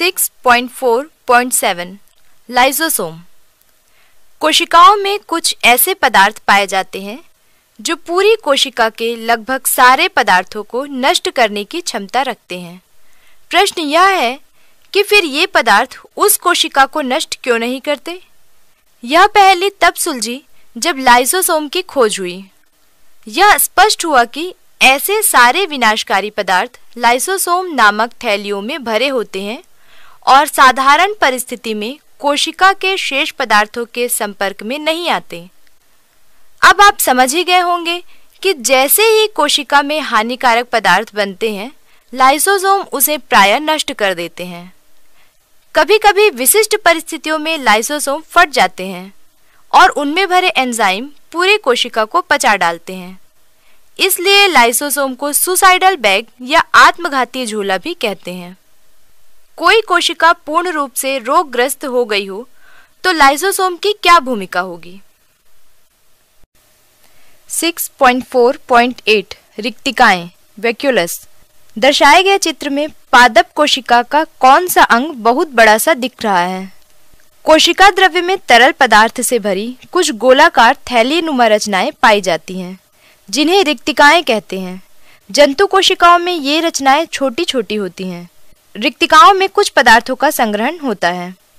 6.4.7 lysosome कोशिकाओं में कुछ ऐसे पदार्थ पाए जाते हैं जो पूरी कोशिका के लगभग सारे पदार्थों को नष्ट करने की क्षमता रखते हैं प्रश्न यह है कि फिर ये पदार्थ उस कोशिका को नष्ट क्यों नहीं करते यह पहले तब सुलझी जब लाइसोसोम की खोज हुई यह स्पष्ट हुआ कि ऐसे सारे विनाशकारी पदार्थ लाइसोसोम नामक थैलियों में भरे होते हैं और साधारण परिस्थिति में कोशिका के शेष पदार्थों के संपर्क में नहीं आते अब आप समझ ही गए होंगे कि जैसे ही कोशिका में हानिकारक पदार्थ बनते हैं लाइसोसोम उसे प्राय नष्ट कर देते हैं कभी कभी विशिष्ट परिस्थितियों में लाइसोसोम फट जाते हैं और उनमें भरे एंजाइम पूरे कोशिका को पचा डालते हैं इसलिए लाइसोसोम को सुसाइडल बैग या आत्मघाती झूला भी कहते हैं कोई कोशिका पूर्ण रूप से रोगग्रस्त हो गई हो तो लाइसोसोम की क्या भूमिका होगी 6.4.8 रिक्तिकाएं वैक्यूलस दर्शाए गए चित्र में पादप कोशिका का कौन सा अंग बहुत बड़ा सा दिख रहा है कोशिका द्रव्य में तरल पदार्थ से भरी कुछ गोलाकार थैली नुमा रचनाएं पाई जाती हैं जिन्हें रिक्तिकाएं कहते हैं जंतु कोशिकाओं में ये रचनाएं छोटी छोटी होती हैं रिक्तिकाओं में कुछ पदार्थों का संग्रहण होता है